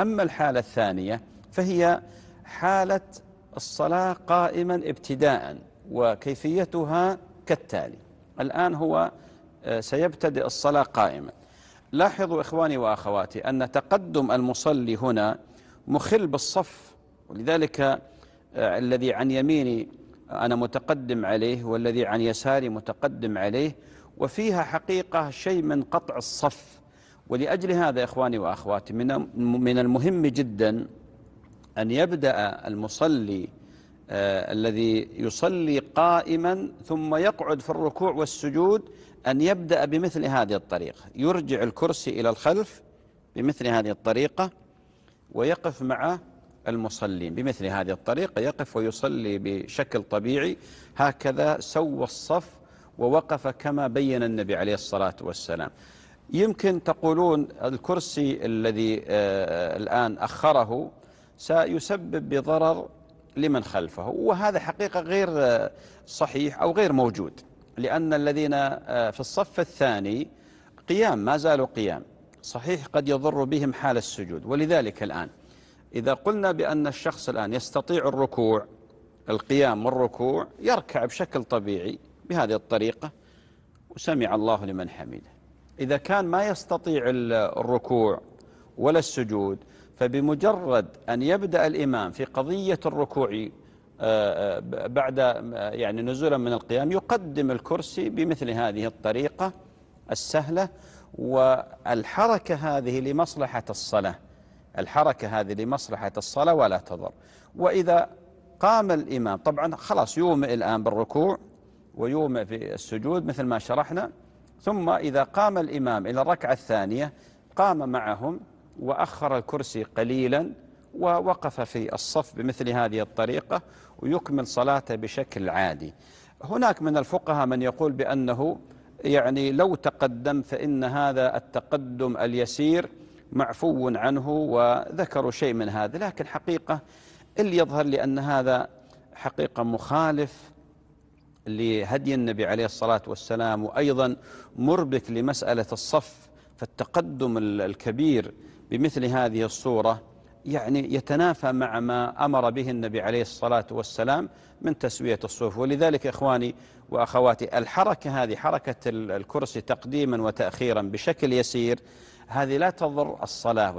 أما الحالة الثانية فهي حالة الصلاة قائما ابتداء وكيفيتها كالتالي الآن هو آه، سيبتدئ الصلاة قائما لاحظوا إخواني وأخواتي أن تقدم المصلي هنا مخل بالصف ولذلك آه، الذي عن يميني أنا متقدم عليه والذي عن يساري متقدم عليه وفيها حقيقة شيء من قطع الصف ولأجل هذا إخواني وأخواتي من المهم جدا أن يبدأ المصلي آه، الذي يصلي قائما ثم يقعد في الركوع والسجود أن يبدأ بمثل هذه الطريقة يرجع الكرسي إلى الخلف بمثل هذه الطريقة ويقف مع المصلين بمثل هذه الطريقة يقف ويصلي بشكل طبيعي هكذا سوى الصف ووقف كما بين النبي عليه الصلاة والسلام يمكن تقولون الكرسي الذي آه، الآن أخره سيسبب بضرر لمن خلفه وهذا حقيقة غير آه، صحيح أو غير موجود لأن الذين آه، في الصف الثاني قيام ما زالوا قيام صحيح قد يضر بهم حال السجود ولذلك الآن إذا قلنا بأن الشخص الآن يستطيع الركوع القيام والركوع يركع بشكل طبيعي بهذه الطريقة وسمع الله لمن حمده إذا كان ما يستطيع الركوع ولا السجود فبمجرد أن يبدأ الإمام في قضية الركوع آه، آه، بعد آه، يعني نزولا من القيام يقدم الكرسي بمثل هذه الطريقة السهلة والحركة هذه لمصلحة الصلاة الحركة هذه لمصلحة الصلاة ولا تضر وإذا قام الإمام طبعا خلاص يومئ الآن بالركوع ويومئ في السجود مثل ما شرحنا ثم إذا قام الإمام إلى الركعة الثانية قام معهم وأخر الكرسي قليلا ووقف في الصف بمثل هذه الطريقة ويكمل صلاته بشكل عادي هناك من الفقهاء من يقول بأنه يعني لو تقدم فإن هذا التقدم اليسير معفو عنه وذكروا شيء من هذا لكن حقيقة اللي يظهر لي أن هذا حقيقة مخالف لهدي النبي عليه الصلاة والسلام وأيضا مربك لمسألة الصف فالتقدم الكبير بمثل هذه الصورة يعني يتنافى مع ما أمر به النبي عليه الصلاة والسلام من تسوية الصوف ولذلك إخواني وأخواتي الحركة هذه حركة الكرسي تقديما وتأخيرا بشكل يسير هذه لا تضر الصلاة